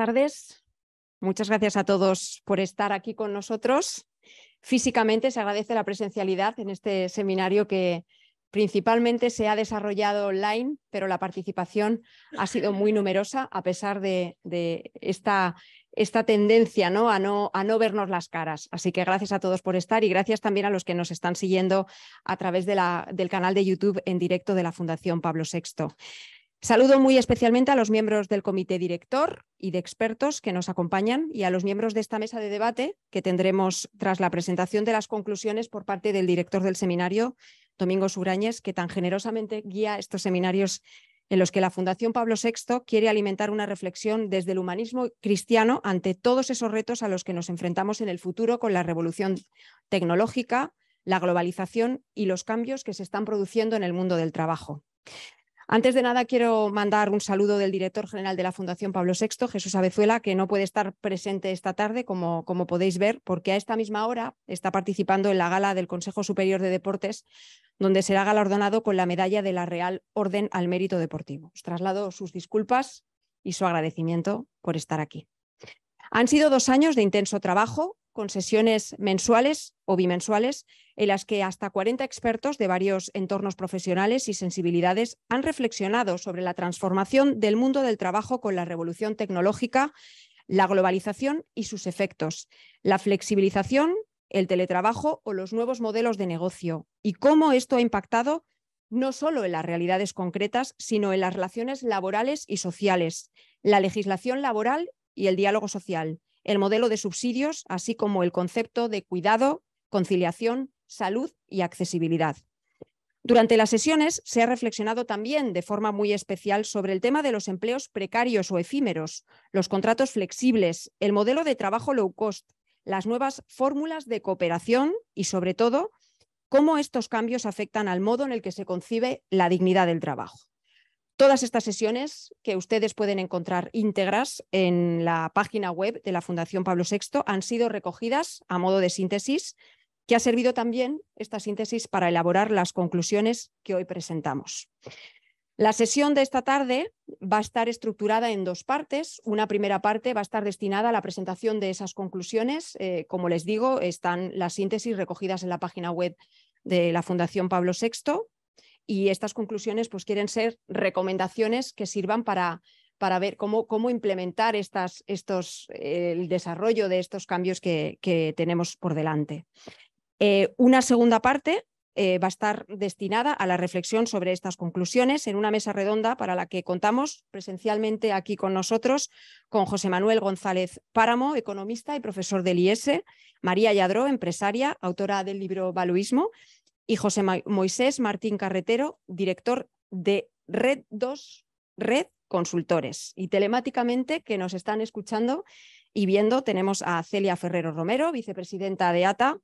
tardes. Muchas gracias a todos por estar aquí con nosotros. Físicamente se agradece la presencialidad en este seminario que principalmente se ha desarrollado online, pero la participación ha sido muy numerosa a pesar de, esta, tendencia ¿no? A, no, vernos las caras. Así que gracias a todos por estar y gracias también a los que nos están siguiendo a través del canal de YouTube en directo de la Fundación Pablo VI. Saludo muy especialmente a los miembros del comité director y de expertos que nos acompañan y a los miembros de esta mesa de debate que tendremos tras la presentación de las conclusiones por parte del director del seminario, Domingo Subrañez, que tan generosamente guía estos seminarios en los que la Fundación Pablo VI quiere alimentar una reflexión desde el humanismo cristiano ante todos esos retos a los que nos enfrentamos en el futuro con la revolución tecnológica, la globalización y los cambios que se están produciendo en el mundo del trabajo. Antes de nada, quiero mandar un saludo del director general de la Fundación Pablo VI, Jesús Abezuela, que no puede estar presente esta tarde, como, como podéis ver, porque a esta misma hora está participando en la gala del Consejo Superior de Deportes, donde será galardonado con la medalla de la Real Orden al Mérito Deportivo. Os traslado sus disculpas y su agradecimiento por estar aquí. Han sido dos años de intenso trabajo con sesiones mensuales o bimensuales en las que hasta 40 expertos de varios entornos profesionales y sensibilidades han reflexionado sobre la transformación del mundo del trabajo con la revolución tecnológica, la globalización y sus efectos, la flexibilización, el teletrabajo o los nuevos modelos de negocio y cómo esto ha impactado no solo en las realidades concretas, sino en las relaciones laborales y sociales, la legislación laboral y el diálogo social el modelo de subsidios, así como el concepto de cuidado, conciliación, salud y accesibilidad. Durante las sesiones se ha reflexionado también de forma muy especial sobre el tema de los empleos precarios o efímeros, los contratos flexibles, el modelo de trabajo low cost, las nuevas fórmulas de cooperación y, sobre todo, cómo estos cambios afectan al modo en el que se concibe la dignidad del trabajo. Todas estas sesiones que ustedes pueden encontrar íntegras en la página web de la Fundación Pablo VI han sido recogidas a modo de síntesis, que ha servido también esta síntesis para elaborar las conclusiones que hoy presentamos. La sesión de esta tarde va a estar estructurada en dos partes. Una primera parte va a estar destinada a la presentación de esas conclusiones. Eh, como les digo, están las síntesis recogidas en la página web de la Fundación Pablo VI y estas conclusiones pues, quieren ser recomendaciones que sirvan para, para ver cómo, cómo implementar estas, estos, el desarrollo de estos cambios que, que tenemos por delante. Eh, una segunda parte eh, va a estar destinada a la reflexión sobre estas conclusiones en una mesa redonda para la que contamos presencialmente aquí con nosotros con José Manuel González Páramo, economista y profesor del IES, e, María Yadró, empresaria, autora del libro Valuismo, y José Moisés Martín Carretero, director de Red 2, Red Consultores. Y telemáticamente, que nos están escuchando y viendo, tenemos a Celia Ferrero Romero, vicepresidenta de ATA,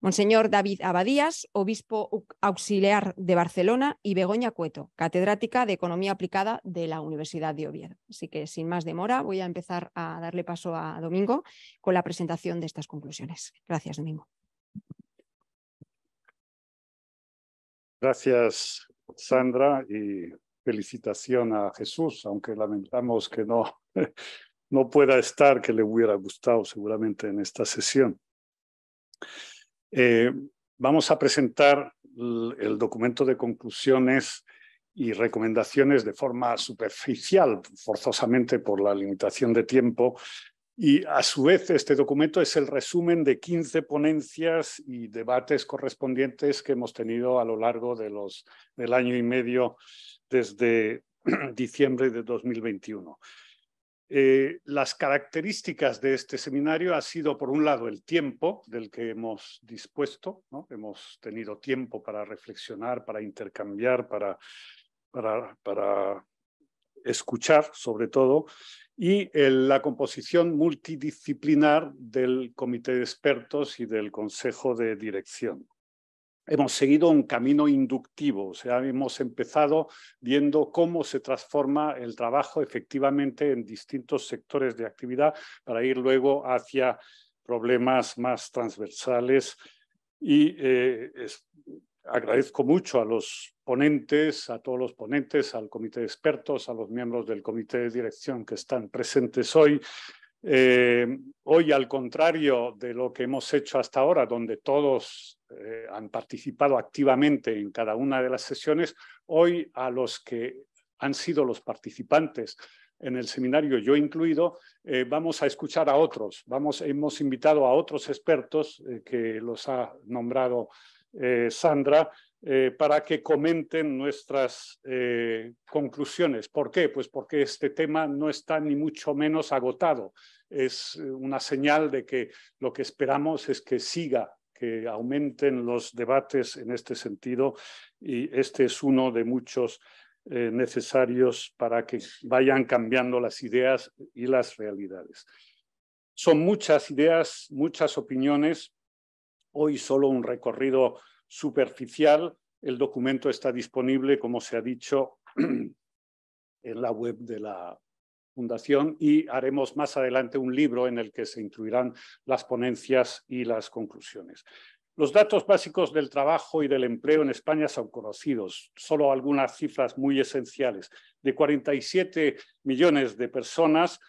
Monseñor David Abadías, obispo auxiliar de Barcelona, y Begoña Cueto, catedrática de Economía Aplicada de la Universidad de Oviedo. Así que, sin más demora, voy a empezar a darle paso a Domingo con la presentación de estas conclusiones. Gracias, Domingo. Gracias, Sandra, y felicitación a Jesús, aunque lamentamos que no, no pueda estar, que le hubiera gustado seguramente en esta sesión. Eh, vamos a presentar el documento de conclusiones y recomendaciones de forma superficial, forzosamente por la limitación de tiempo, y a su vez, este documento es el resumen de 15 ponencias y debates correspondientes que hemos tenido a lo largo de los, del año y medio desde diciembre de 2021. Eh, las características de este seminario ha sido, por un lado, el tiempo del que hemos dispuesto. Hemos tenido tiempo para reflexionar, para intercambiar, para, para escuchar, sobre todo, y la composición multidisciplinar del Comité de Expertos y del Consejo de Dirección. Hemos seguido un camino inductivo, o sea, hemos empezado viendo cómo se transforma el trabajo efectivamente en distintos sectores de actividad para ir luego hacia problemas más transversales y eh, agradezco mucho a los ponentes, a todos los ponentes, al comité de expertos, a los miembros del comité de dirección que están presentes hoy. Eh, hoy, al contrario de lo que hemos hecho hasta ahora, donde todos eh, han participado activamente en cada una de las sesiones, hoy a los que han sido los participantes en el seminario, yo incluido, eh, vamos a escuchar a otros. Vamos, hemos invitado a otros expertos que los ha nombrado eh, Sandra, eh, para que comenten nuestras eh, conclusiones. ¿Por qué? Pues porque este tema no está ni mucho menos agotado. Es una señal de que lo que esperamos es que siga, que aumenten los debates en este sentido y este es uno de muchos necesarios para que vayan cambiando las ideas y las realidades. Son muchas ideas, muchas opiniones, Hoy solo un recorrido superficial. El documento está disponible, como se ha dicho, en la web de la Fundación y haremos más adelante un libro en el que se incluirán las ponencias y las conclusiones. Los datos básicos del trabajo y del empleo en España son conocidos, solo algunas cifras muy esenciales. De 47 millones de personas,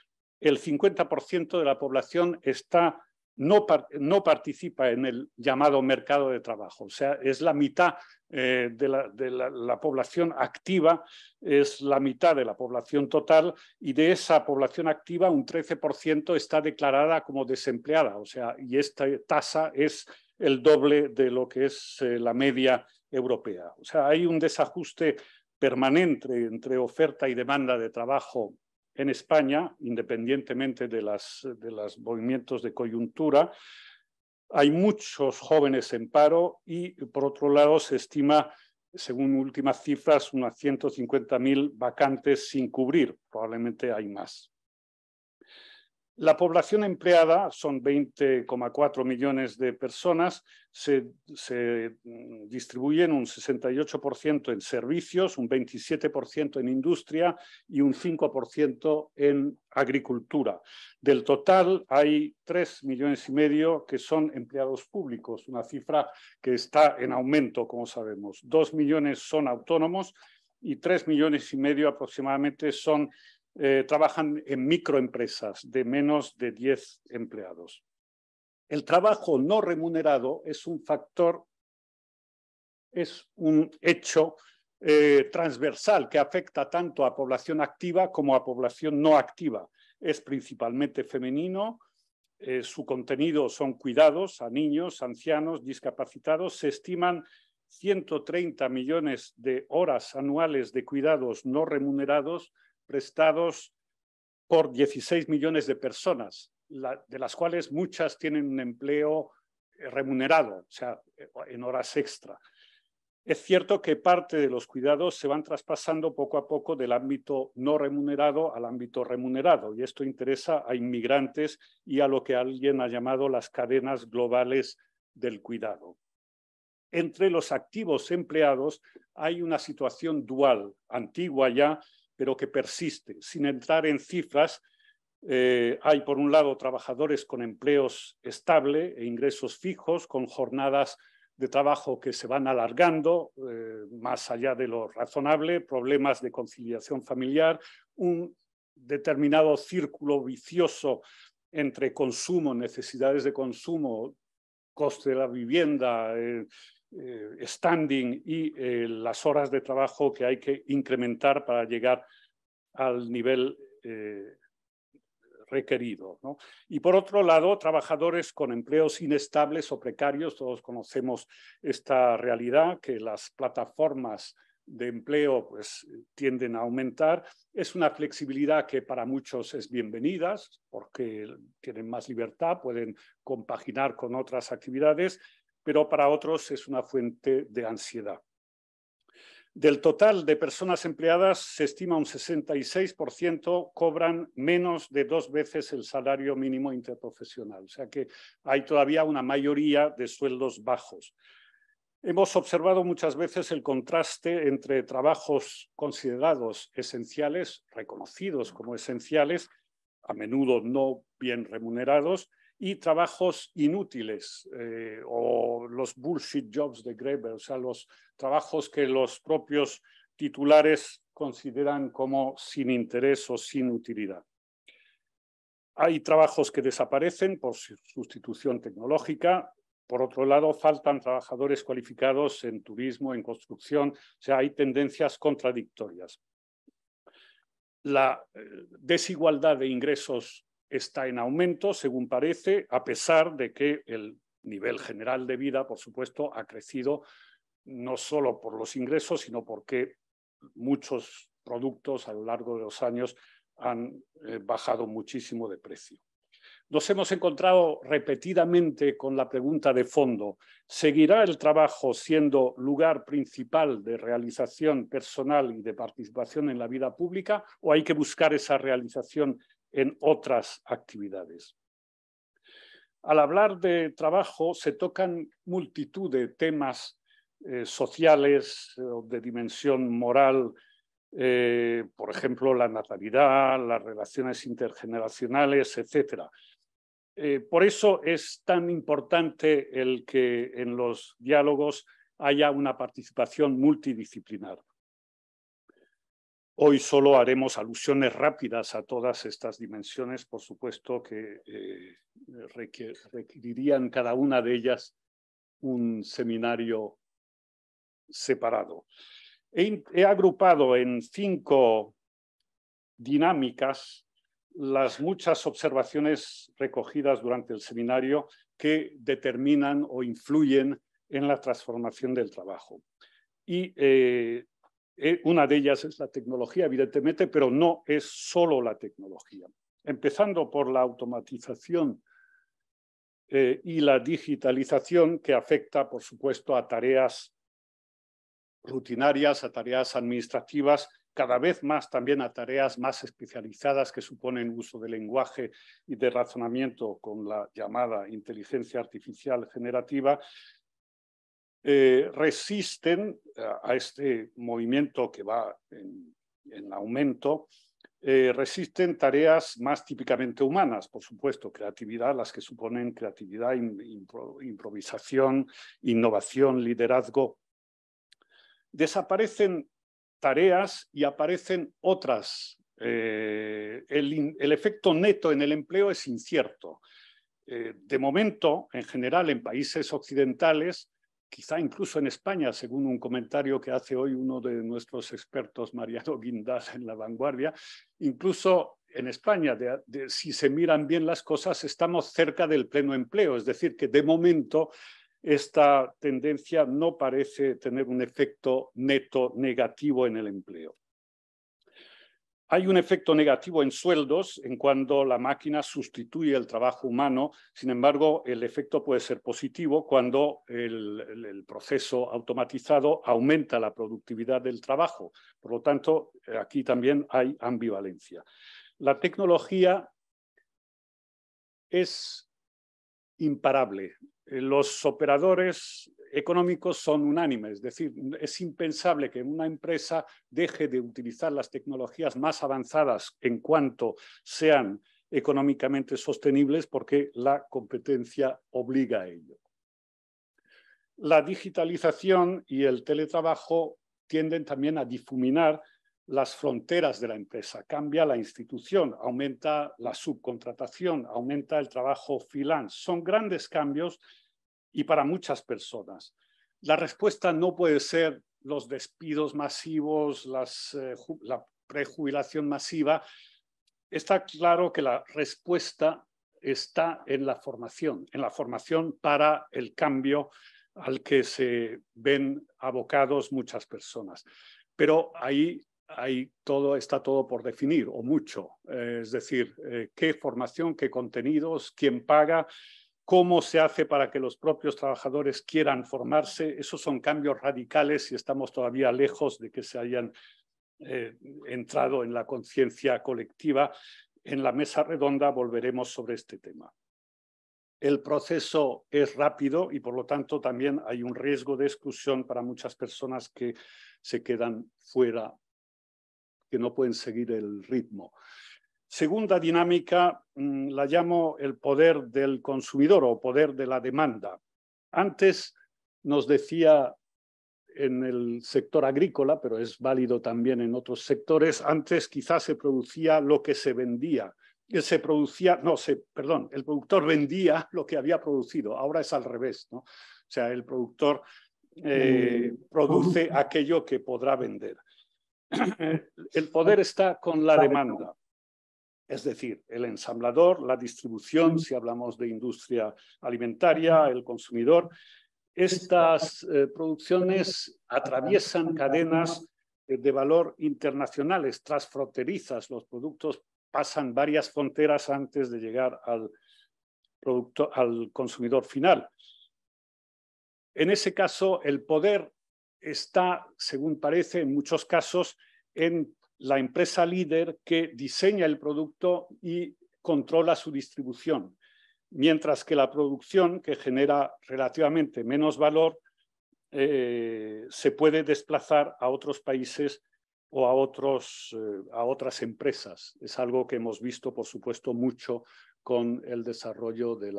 el 50% de la población está no, participa en el llamado mercado de trabajo. O sea, es la mitad eh, de, la, población activa, es la mitad de la población total y de esa población activa un 13% está declarada como desempleada. O sea, y esta tasa es el doble de lo que es eh, la media europea. O sea, hay un desajuste permanente entre oferta y demanda de trabajo en España, independientemente de los movimientos de coyuntura, hay muchos jóvenes en paro y, por otro lado, se estima, según últimas cifras, unas 150.000 vacantes sin cubrir. Probablemente hay más. La población empleada son 20,4 millones de personas, se, mm, distribuyen un 68% en servicios, un 27% en industria y un 5% en agricultura. Del total hay 3 millones y medio que son empleados públicos, una cifra que está en aumento, como sabemos. 2 millones son autónomos y 3 millones y medio aproximadamente son eh, trabajan en microempresas de menos de 10 empleados. El trabajo no remunerado es un factor, es un hecho eh, transversal que afecta tanto a población activa como a población no activa. Es principalmente femenino, eh, su contenido son cuidados a niños, ancianos, discapacitados. Se estiman 130 millones de horas anuales de cuidados no remunerados prestados por 16 millones de personas, de las cuales muchas tienen un empleo eh, remunerado, o sea, eh, en horas extra. Es cierto que parte de los cuidados se van traspasando poco a poco del ámbito no remunerado al ámbito remunerado, y esto interesa a inmigrantes y a lo que alguien ha llamado las cadenas globales del cuidado. Entre los activos empleados hay una situación dual, antigua ya, pero que persiste. Sin entrar en cifras, eh, hay por un lado trabajadores con empleos estable e ingresos fijos, con jornadas de trabajo que se van alargando eh, más allá de lo razonable, problemas de conciliación familiar, un determinado círculo vicioso entre consumo, necesidades de consumo, coste de la vivienda, eh, eh, standing y eh, las horas de trabajo que hay que incrementar para llegar al nivel eh, requerido. Y por otro lado, trabajadores con empleos inestables o precarios, todos conocemos esta realidad, que las plataformas de empleo pues, tienden a aumentar. Es una flexibilidad que para muchos es bienvenida porque tienen más libertad, pueden compaginar con otras actividades pero para otros es una fuente de ansiedad. Del total de personas empleadas, se estima un 66% cobran menos de dos veces el salario mínimo interprofesional, o sea que hay todavía una mayoría de sueldos bajos. Hemos observado muchas veces el contraste entre trabajos considerados esenciales, reconocidos como esenciales, a menudo no bien remunerados, y trabajos inútiles eh, o los bullshit jobs de Greber, o sea, los trabajos que los propios titulares consideran como sin interés o sin utilidad. Hay trabajos que desaparecen por sustitución tecnológica. Por otro lado, faltan trabajadores cualificados en turismo, en construcción. O sea, hay tendencias contradictorias. La eh, desigualdad de ingresos está en aumento, según parece, a pesar de que el nivel general de vida, por supuesto, ha crecido no solo por los ingresos, sino porque muchos productos a lo largo de los años han eh, bajado muchísimo de precio. Nos hemos encontrado repetidamente con la pregunta de fondo, ¿seguirá el trabajo siendo lugar principal de realización personal y de participación en la vida pública o hay que buscar esa realización en otras actividades. Al hablar de trabajo se tocan multitud de temas eh, sociales sociales eh, de dimensión moral, eh, por ejemplo, la natalidad, las relaciones intergeneracionales, etc. por eso es tan importante el que en los diálogos haya una participación multidisciplinar. Hoy solo haremos alusiones rápidas a todas estas dimensiones, por supuesto que eh, requerirían cada una de ellas un seminario separado. He, agrupado en cinco dinámicas las muchas observaciones recogidas durante el seminario que determinan o influyen en la transformación del trabajo. Y eh, eh, una de ellas es la tecnología, evidentemente, pero no es solo la tecnología. Empezando por la automatización eh, y la digitalización que afecta, por supuesto, a tareas rutinarias, a tareas administrativas, cada vez más también a tareas más especializadas que suponen uso de lenguaje y de razonamiento con la llamada inteligencia artificial generativa eh, resisten a, este movimiento que va en, aumento, eh, resisten tareas más típicamente humanas, por supuesto, creatividad, las que suponen creatividad, improvisación, innovación, liderazgo. Desaparecen tareas y aparecen otras. Eh, el, efecto neto en el empleo es incierto. de momento, en general, en países occidentales, quizá incluso en España, según un comentario que hace hoy uno de nuestros expertos, Mariano Guindas, en La Vanguardia, incluso en España, si se miran bien las cosas, estamos cerca del pleno empleo, es decir, que de momento esta tendencia no parece tener un efecto neto negativo en el empleo. Hay un efecto negativo en sueldos en cuando la máquina sustituye el trabajo humano, sin embargo, el efecto puede ser positivo cuando el, proceso automatizado aumenta la productividad del trabajo. Por lo tanto, aquí también hay ambivalencia. La tecnología es imparable. Eh, los operadores económicos son unánimes, es decir, es impensable que una empresa deje de utilizar las tecnologías más avanzadas en cuanto sean económicamente sostenibles porque la competencia obliga a ello. La digitalización y el teletrabajo tienden también a difuminar las fronteras de la empresa, cambia la institución, aumenta la subcontratación, aumenta el trabajo freelance. Son grandes cambios y para muchas personas. La respuesta no puede ser los despidos masivos, las, eh, la prejubilación masiva. Está claro que la respuesta está en la formación, en la formación para el cambio al que se ven abocados muchas personas. Pero ahí hay todo, está todo por definir, o mucho. Eh, es decir, eh, qué formación, qué contenidos, quién paga, cómo se hace para que los propios trabajadores quieran formarse. Esos son cambios radicales y estamos todavía lejos de que se hayan eh, entrado en la conciencia colectiva. En la mesa redonda volveremos sobre este tema. El proceso es rápido y por lo tanto también hay un riesgo de exclusión para muchas personas que se quedan fuera que no pueden seguir el ritmo. Segunda dinámica mm, la llamo el poder del consumidor o poder de la demanda. Antes nos decía en el sector agrícola, pero es válido también en otros sectores, antes quizás se producía lo que se vendía. Se producía, no, se, perdón, el productor vendía lo que había producido. Ahora es al revés, ¿no? O sea, el productor eh, eh, produce aquello que podrá vender. Eh, el poder está con la demanda. Es decir, el ensamblador, la distribución, si hablamos de industria alimentaria, el consumidor, estas eh, producciones atraviesan cadenas de valor internacionales, transfronterizas. Los productos pasan varias fronteras antes de llegar al, al consumidor final. En ese caso, el poder está, según parece, en muchos casos, en la empresa líder que diseña el producto y controla su distribución, mientras que la producción, que genera relativamente menos valor, eh, se puede desplazar a otros países o a, otros, eh, a otras empresas. Es algo que hemos visto, por supuesto, mucho con el desarrollo de,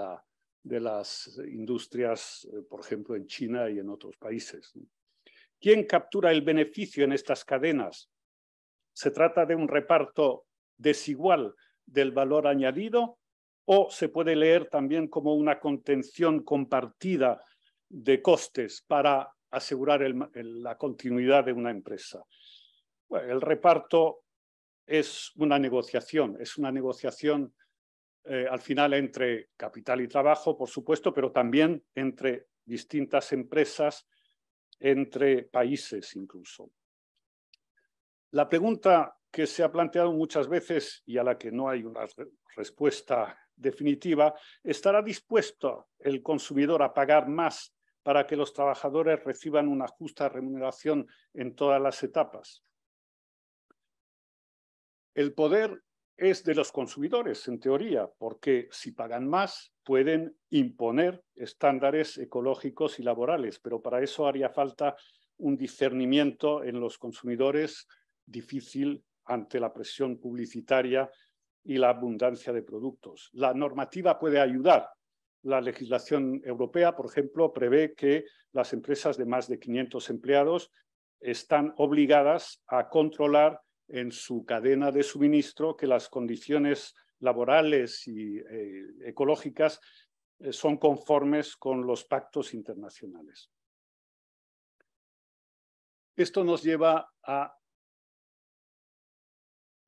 de las industrias, eh, por ejemplo, en China y en otros países. ¿Quién captura el beneficio en estas cadenas? se trata de un reparto desigual del valor añadido o se puede leer también como una contención compartida de costes para asegurar la continuidad de una empresa. el reparto es una negociación, es una negociación eh, al final entre capital y trabajo, por supuesto, pero también entre distintas empresas, entre países incluso. La pregunta que se ha planteado muchas veces y a la que no hay una respuesta definitiva, ¿estará dispuesto el consumidor a pagar más para que los trabajadores reciban una justa remuneración en todas las etapas? El poder es de los consumidores, en teoría, porque si pagan más, pueden imponer estándares ecológicos y laborales, pero para eso haría falta un discernimiento en los consumidores difícil ante la presión publicitaria y la abundancia de productos. La normativa puede ayudar. La legislación europea, por ejemplo, prevé que las empresas de más de 500 empleados están obligadas a controlar en su cadena de suministro que las condiciones laborales y eh, ecológicas eh, son conformes con los pactos internacionales. Esto nos lleva a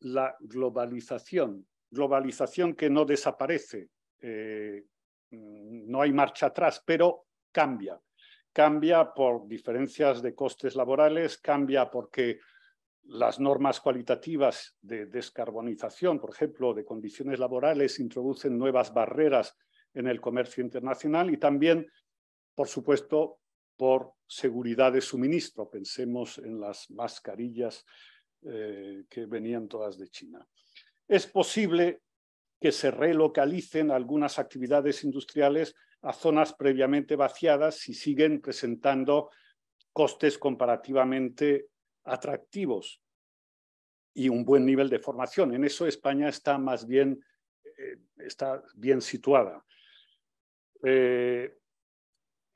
la globalización, globalización que no desaparece, eh, mm, no hay marcha atrás, pero cambia. Cambia por diferencias de costes laborales, cambia porque las normas cualitativas de descarbonización, por ejemplo, de condiciones laborales, introducen nuevas barreras en el comercio internacional y también, por supuesto, por seguridad de suministro. Pensemos en las mascarillas eh, que venían todas de China. Es posible que se relocalicen algunas actividades industriales a zonas previamente vaciadas si siguen presentando costes comparativamente atractivos y un buen nivel de formación. En eso España está más bien, eh, está bien situada. Eh,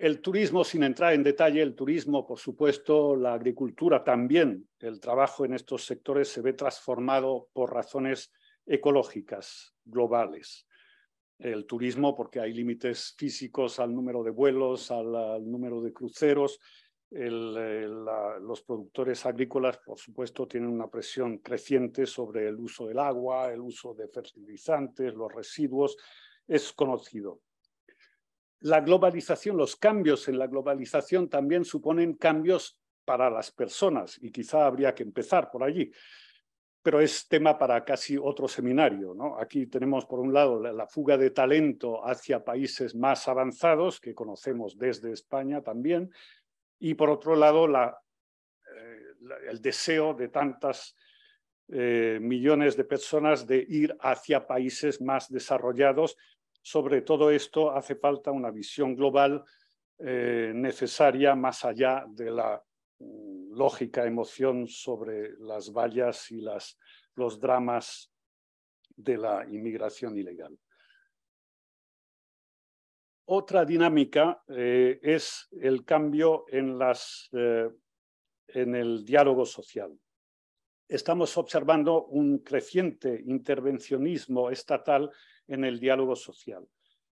el turismo, sin entrar en detalle, el turismo, por supuesto, la agricultura también, el trabajo en estos sectores se ve transformado por razones ecológicas globales. El turismo, porque hay límites físicos al número de vuelos, al, número de cruceros. Eh, los productores agrícolas, por supuesto, tienen una presión creciente sobre el uso del agua, el uso de fertilizantes, los residuos. Es conocido la globalización, los cambios en la globalización también suponen cambios para las personas y quizá habría que empezar por allí. Pero es tema para casi otro seminario. ¿no? Aquí tenemos, por un lado, la, fuga de talento hacia países más avanzados, que conocemos desde España también, y por otro lado, eh, el deseo de tantas eh, millones de personas de ir hacia países más desarrollados sobre todo esto hace falta una visión global eh, necesaria más allá de la mm, lógica emoción sobre las vallas y los dramas de la inmigración ilegal. Otra dinámica eh, es el cambio en, las, eh, en el diálogo social. Estamos observando un creciente intervencionismo estatal en el diálogo social.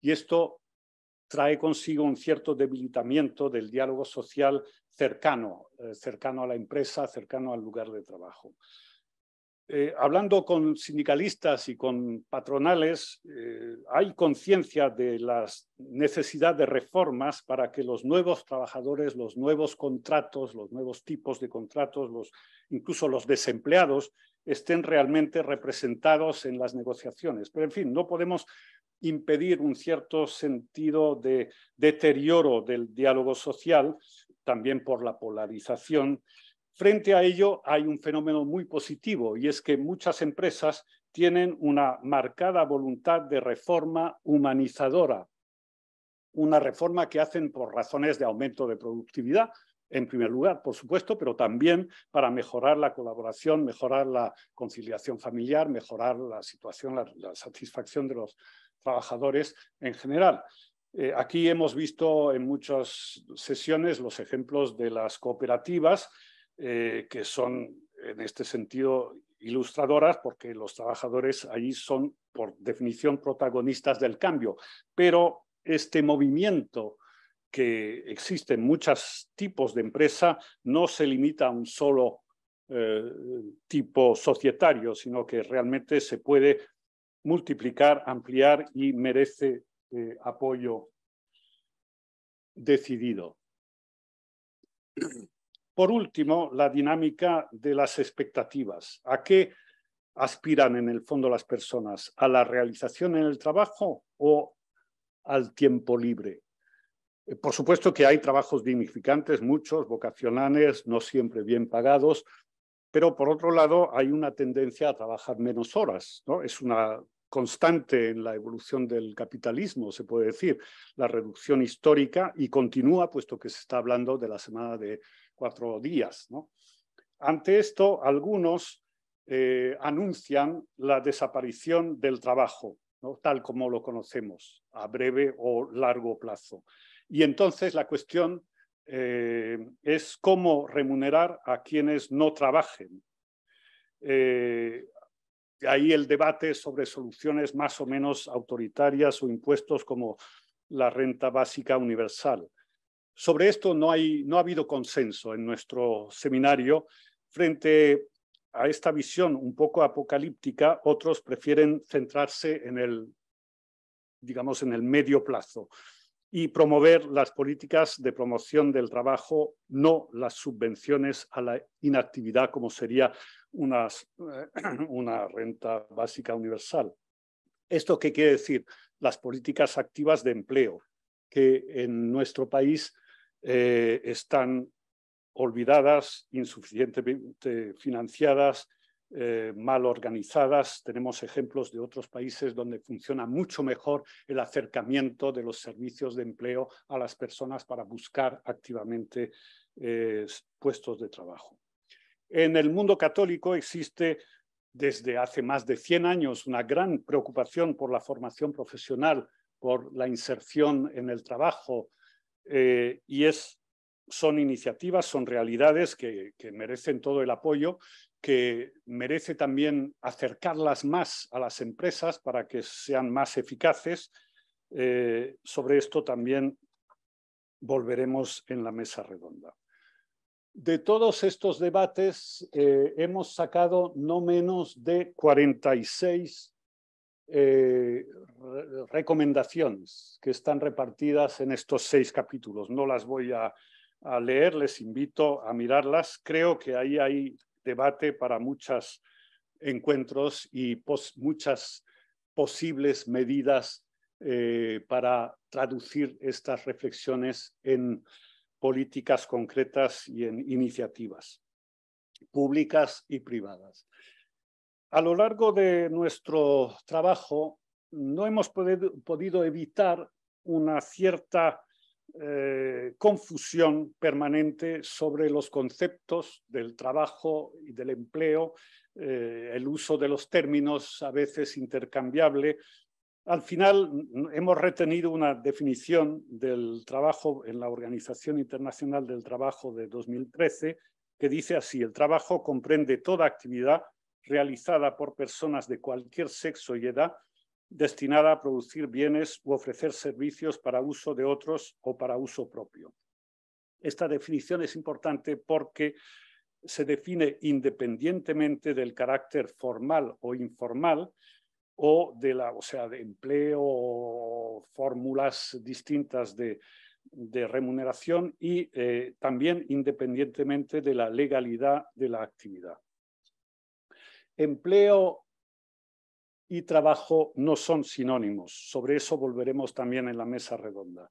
Y esto trae consigo un cierto debilitamiento del diálogo social cercano, eh, cercano a la empresa, cercano al lugar de trabajo. Eh, hablando con sindicalistas y con patronales, eh, hay conciencia de la necesidad de reformas para que los nuevos trabajadores, los nuevos contratos, los nuevos tipos de contratos, los, incluso los desempleados, estén realmente representados en las negociaciones. Pero, en fin, no podemos impedir un cierto sentido de deterioro del diálogo social, también por la polarización. Frente a ello hay un fenómeno muy positivo y es que muchas empresas tienen una marcada voluntad de reforma humanizadora, una reforma que hacen por razones de aumento de productividad, en primer lugar, por supuesto, pero también para mejorar la colaboración, mejorar la conciliación familiar, mejorar la situación, la, satisfacción de los trabajadores en general. Eh, aquí hemos visto en muchas sesiones los ejemplos de las cooperativas, eh, que son en este sentido ilustradoras porque los trabajadores allí son por definición protagonistas del cambio. Pero este movimiento que existen muchos tipos de empresa, no se limita a un solo eh, tipo societario, sino que realmente se puede multiplicar, ampliar y merece eh, apoyo decidido. Por último, la dinámica de las expectativas. ¿A qué aspiran en el fondo las personas? ¿A la realización en el trabajo o al tiempo libre? Eh, por supuesto que hay trabajos dignificantes, muchos, vocacionales, no siempre bien pagados, pero por otro lado hay una tendencia a trabajar menos horas, Es una constante en la evolución del capitalismo, se puede decir, la reducción histórica y continúa, puesto que se está hablando de la semana de cuatro días. Ante esto, algunos eh, anuncian la desaparición del trabajo, tal como lo conocemos, a breve o largo plazo. Y entonces la cuestión eh, es cómo remunerar a quienes no trabajen. Eh, ahí el debate sobre soluciones más o menos autoritarias o impuestos como la renta básica universal. Sobre esto no, hay, no ha habido consenso en nuestro seminario. Frente a esta visión un poco apocalíptica, otros prefieren centrarse en el, digamos, en el medio plazo y promover las políticas de promoción del trabajo, no las subvenciones a la inactividad como sería eh, una renta básica universal. ¿Esto qué quiere decir? Las políticas activas de empleo, que en nuestro país eh, están olvidadas, insuficientemente financiadas eh, mal organizadas. Tenemos ejemplos de otros países donde funciona mucho mejor el acercamiento de los servicios de empleo a las personas para buscar activamente eh, puestos de trabajo. En el mundo católico existe desde hace más de 100 años una gran preocupación por la formación profesional, por la inserción en el trabajo eh, y es son iniciativas, son realidades que, merecen todo el apoyo que merece también acercarlas más a las empresas para que sean más eficaces. Eh, sobre esto también volveremos en la mesa redonda. De todos estos debates eh, hemos sacado no menos de 46 eh, recomendaciones que están repartidas en estos seis capítulos. No las voy a, a leer, les invito a mirarlas. Creo que ahí hay debate para muchos encuentros y muchas posibles medidas eh, para traducir estas reflexiones en políticas concretas y en iniciativas públicas y privadas. A lo largo de nuestro trabajo no hemos podido evitar una cierta eh, confusión permanente sobre los conceptos del trabajo y del empleo, eh, el uso de los términos a veces intercambiable. Al final hemos retenido una definición del trabajo en la Organización Internacional del Trabajo de 2013 que dice así, el trabajo comprende toda actividad realizada por personas de cualquier sexo y edad destinada a producir bienes u ofrecer servicios para uso de otros o para uso propio. Esta definición es importante porque se define independientemente del carácter formal o informal o de la, o sea, de empleo o fórmulas distintas de, de, remuneración y eh, también independientemente de la legalidad de la actividad. Empleo y trabajo no son sinónimos. Sobre eso volveremos también en la mesa redonda.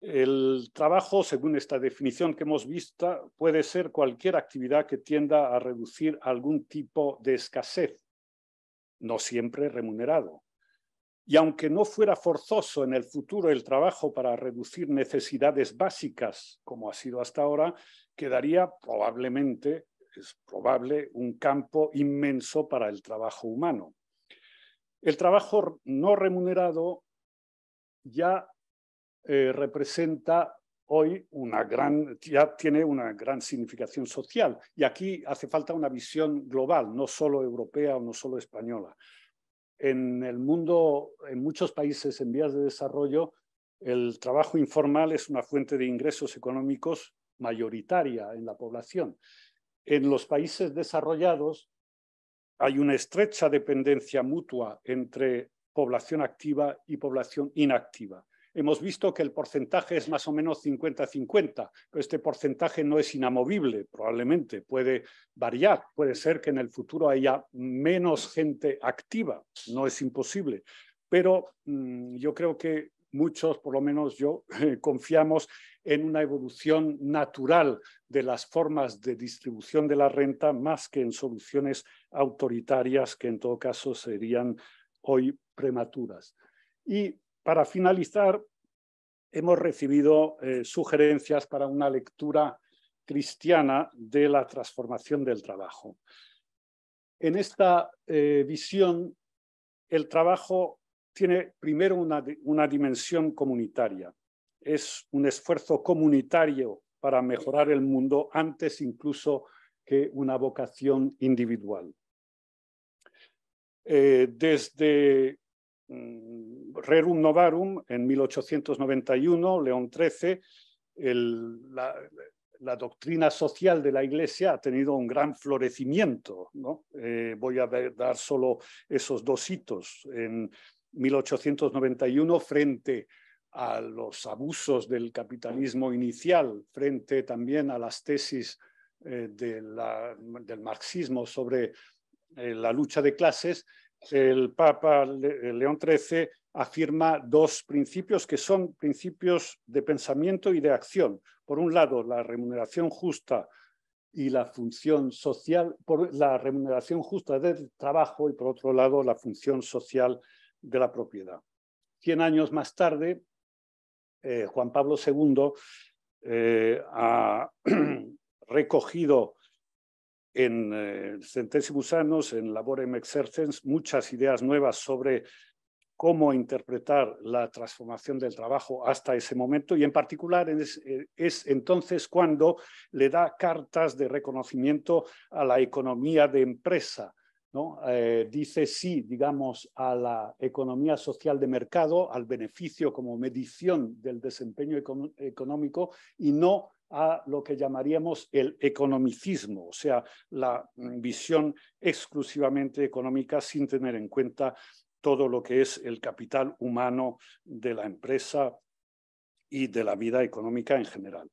El trabajo, según esta definición que hemos visto, puede ser cualquier actividad que tienda a reducir algún tipo de escasez, no siempre remunerado. Y aunque no fuera forzoso en el futuro el trabajo para reducir necesidades básicas, como ha sido hasta ahora, quedaría probablemente es probable, un campo inmenso para el trabajo humano. El trabajo no remunerado ya eh, representa hoy una gran, ya tiene una gran significación social. Y aquí hace falta una visión global, no solo europea o no solo española. En el mundo, en muchos países en vías de desarrollo, el trabajo informal es una fuente de ingresos económicos mayoritaria en la población en los países desarrollados hay una estrecha dependencia mutua entre población activa y población inactiva. Hemos visto que el porcentaje es más o menos 50-50, pero este porcentaje no es inamovible, probablemente puede variar, puede ser que en el futuro haya menos gente activa, no es imposible, pero mm, yo creo que muchos, por lo menos yo, confiamos en una evolución natural de las formas de distribución de la renta más que en soluciones autoritarias que en todo caso serían hoy prematuras. Y para finalizar, hemos recibido eh, sugerencias para una lectura cristiana de la transformación del trabajo. En esta eh, visión, el trabajo tiene primero una, dimensión comunitaria. Es un esfuerzo comunitario para mejorar el mundo antes incluso que una vocación individual. Eh, desde mm, Rerum Novarum en 1891, León XIII, la, doctrina social de la Iglesia ha tenido un gran florecimiento. Eh, voy a dar solo esos dos hitos. En 1891 frente a los abusos del capitalismo inicial, frente también a las tesis eh, del marxismo sobre eh, la lucha de clases, el Papa eh, León XIII afirma dos principios que son principios de pensamiento y de acción. Por un lado, la remuneración justa y la función social, la remuneración justa del trabajo y por otro lado, la función social de la propiedad. Cien años más tarde, eh, Juan Pablo II eh, ha recogido en centésimos eh, Centesimus en Laborem Exercens, muchas ideas nuevas sobre cómo interpretar la transformación del trabajo hasta ese momento y en particular es, es, entonces cuando le da cartas de reconocimiento a la economía de empresa, eh, dice sí, digamos, a la economía social de mercado, al beneficio como medición del desempeño económico y no a lo que llamaríamos el economicismo, o sea, la visión exclusivamente económica sin tener en cuenta todo lo que es el capital humano de la empresa y de la vida económica en general.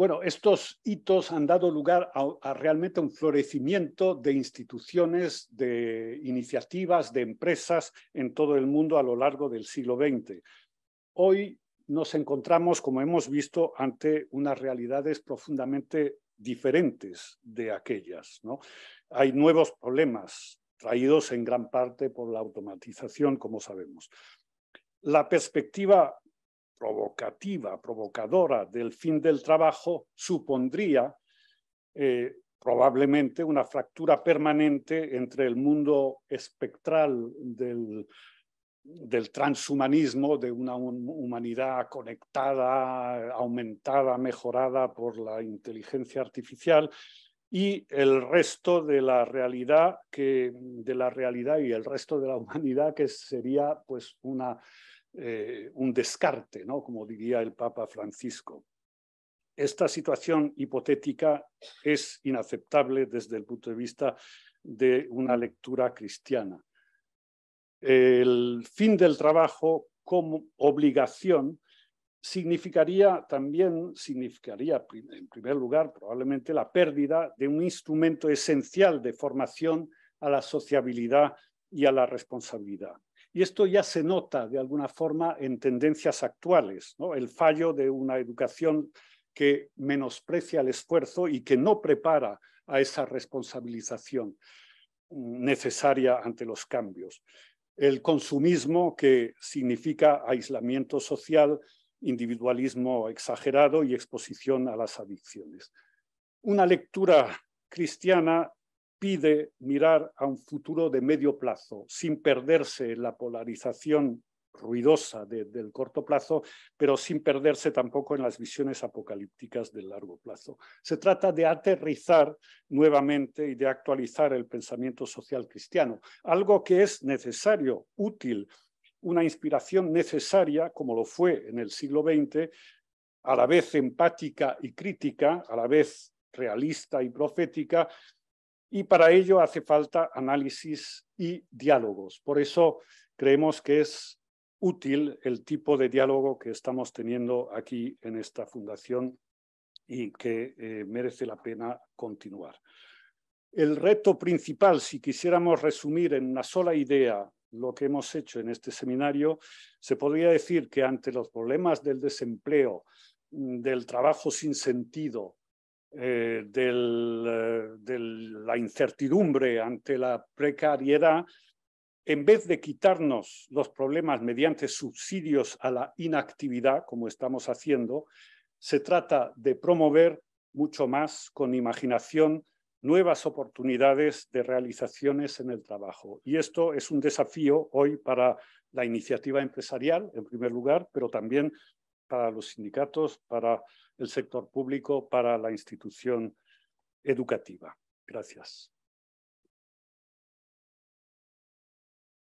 Bueno, estos hitos han dado lugar a, realmente un florecimiento de instituciones, de iniciativas, de empresas en todo el mundo a lo largo del siglo XX. Hoy nos encontramos, como hemos visto, ante unas realidades profundamente diferentes de aquellas. ¿no? Hay nuevos problemas traídos en gran parte por la automatización, como sabemos. La perspectiva provocativa, provocadora del fin del trabajo supondría eh, probablemente una fractura permanente entre el mundo espectral del, del transhumanismo, de una humanidad conectada, aumentada, mejorada por la inteligencia artificial y el resto de la realidad que de la realidad y el resto de la humanidad que sería pues una eh, un descarte, ¿no? como diría el Papa Francisco. Esta situación hipotética es inaceptable desde el punto de vista de una lectura cristiana. El fin del trabajo como obligación significaría también, significaría en primer lugar probablemente la pérdida de un instrumento esencial de formación a la sociabilidad y a la responsabilidad. Y esto ya se nota de alguna forma en tendencias actuales, el fallo de una educación que menosprecia el esfuerzo y que no prepara a esa responsabilización necesaria ante los cambios. El consumismo, que significa aislamiento social, individualismo exagerado y exposición a las adicciones. Una lectura cristiana pide mirar a un futuro de medio plazo, sin perderse la polarización ruidosa del corto plazo, pero sin perderse tampoco en las visiones apocalípticas del largo plazo. Se trata de aterrizar nuevamente y de actualizar el pensamiento social cristiano, algo que es necesario, útil, una inspiración necesaria, como lo fue en el siglo XX, a la vez empática y crítica, a la vez realista y profética, y para ello hace falta análisis y diálogos. Por eso creemos que es útil el tipo de diálogo que estamos teniendo aquí en esta fundación y que eh, merece la pena continuar. El reto principal, si quisiéramos resumir en una sola idea lo que hemos hecho en este seminario, se podría decir que ante los problemas del desempleo, mm, del trabajo sin sentido, eh, eh, de la incertidumbre ante la precariedad, en vez de quitarnos los problemas mediante subsidios a la inactividad, como estamos haciendo, se trata de promover mucho más con imaginación nuevas oportunidades de realizaciones en el trabajo. Y esto es un desafío hoy para la iniciativa empresarial, en primer lugar, pero también para los sindicatos, para el sector público, para la institución educativa. Gracias.